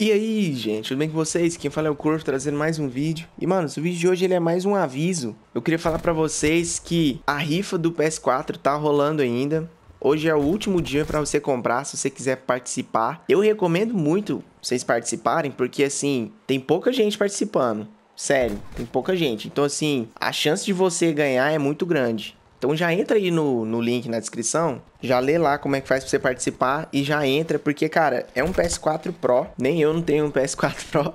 E aí, gente, tudo bem com vocês? Quem fala é o Corvo, trazendo mais um vídeo. E, mano, esse vídeo de hoje ele é mais um aviso. Eu queria falar pra vocês que a rifa do PS4 tá rolando ainda. Hoje é o último dia para você comprar, se você quiser participar. Eu recomendo muito vocês participarem, porque, assim, tem pouca gente participando. Sério, tem pouca gente. Então, assim, a chance de você ganhar é muito grande. Então já entra aí no, no link na descrição, já lê lá como é que faz pra você participar e já entra, porque, cara, é um PS4 Pro. Nem eu não tenho um PS4 Pro.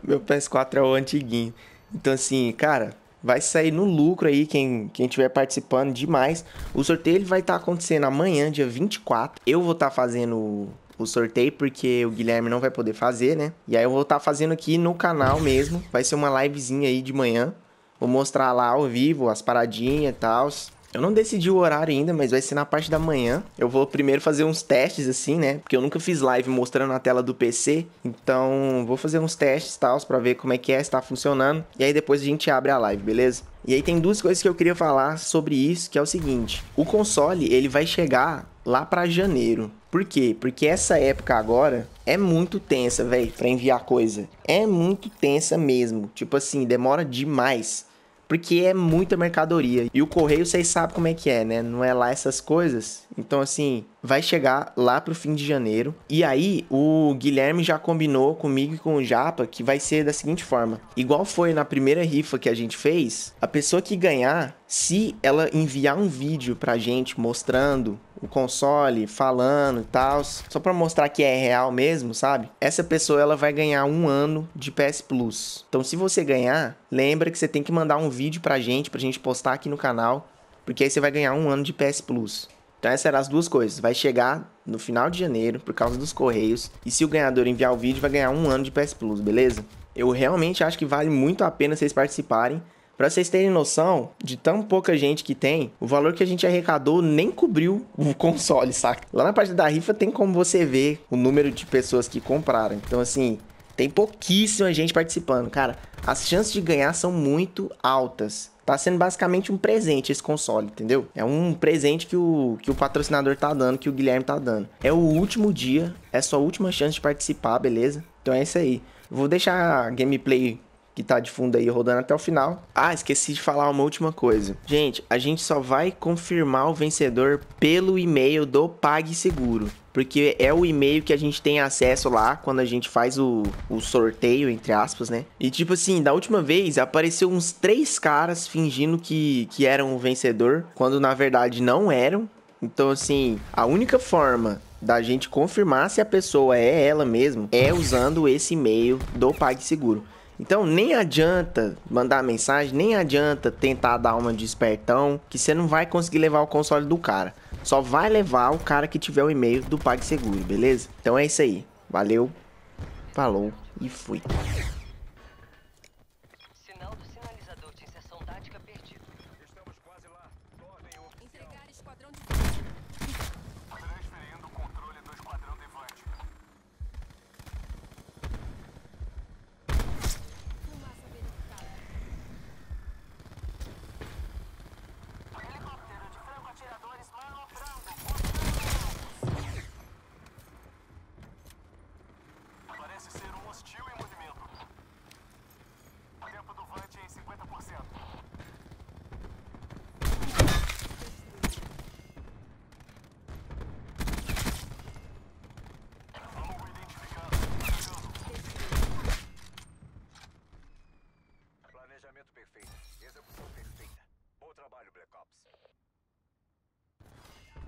Meu PS4 é o antiguinho. Então, assim, cara, vai sair no lucro aí quem quem tiver participando demais. O sorteio ele vai estar tá acontecendo amanhã, dia 24. Eu vou estar tá fazendo o sorteio, porque o Guilherme não vai poder fazer, né? E aí eu vou estar tá fazendo aqui no canal mesmo. Vai ser uma livezinha aí de manhã. Vou mostrar lá ao vivo as paradinhas e tal. Eu não decidi o horário ainda, mas vai ser na parte da manhã. Eu vou primeiro fazer uns testes assim, né? Porque eu nunca fiz live mostrando a tela do PC. Então, vou fazer uns testes tal para ver como é que é, se tá funcionando. E aí depois a gente abre a live, beleza? E aí tem duas coisas que eu queria falar sobre isso, que é o seguinte: o console, ele vai chegar lá para janeiro. Por quê? Porque essa época agora é muito tensa, velho, para enviar coisa. É muito tensa mesmo. Tipo assim, demora demais porque é muita mercadoria. E o correio vocês sabem como é que é, né? Não é lá essas coisas. Então, assim, vai chegar lá pro fim de janeiro. E aí, o Guilherme já combinou comigo e com o Japa que vai ser da seguinte forma: igual foi na primeira rifa que a gente fez, a pessoa que ganhar, se ela enviar um vídeo pra gente mostrando o console falando e tal, só para mostrar que é real mesmo, sabe? Essa pessoa ela vai ganhar um ano de PS Plus. Então, se você ganhar, lembra que você tem que mandar um vídeo pra gente, pra gente postar aqui no canal, porque aí você vai ganhar um ano de PS Plus. Então, essas eram as duas coisas. Vai chegar no final de janeiro, por causa dos correios, e se o ganhador enviar o vídeo, vai ganhar um ano de PS Plus, beleza? Eu realmente acho que vale muito a pena vocês participarem. Para vocês terem noção, de tão pouca gente que tem, o valor que a gente arrecadou nem cobriu o console, saca? Lá na parte da rifa tem como você ver o número de pessoas que compraram. Então, assim, tem pouquíssima gente participando. Cara, as chances de ganhar são muito altas. Tá sendo basicamente um presente esse console, entendeu? É um presente que o, que o patrocinador tá dando, que o Guilherme tá dando. É o último dia, é sua última chance de participar, beleza? Então é isso aí. Vou deixar a gameplay que tá de fundo aí rodando até o final. Ah, esqueci de falar uma última coisa. Gente, a gente só vai confirmar o vencedor pelo e-mail do PagSeguro. Porque é o e-mail que a gente tem acesso lá quando a gente faz o, o sorteio, entre aspas, né? E tipo assim, da última vez apareceu uns três caras fingindo que, que eram o vencedor, quando na verdade não eram. Então, assim, a única forma da gente confirmar se a pessoa é ela mesmo é usando esse e-mail do PagSeguro. Então nem adianta mandar mensagem, nem adianta tentar dar uma de espertão, que você não vai conseguir levar o console do cara. Só vai levar o cara que tiver o e-mail do PagSeguro, beleza? Então é isso aí. Valeu, falou e fui.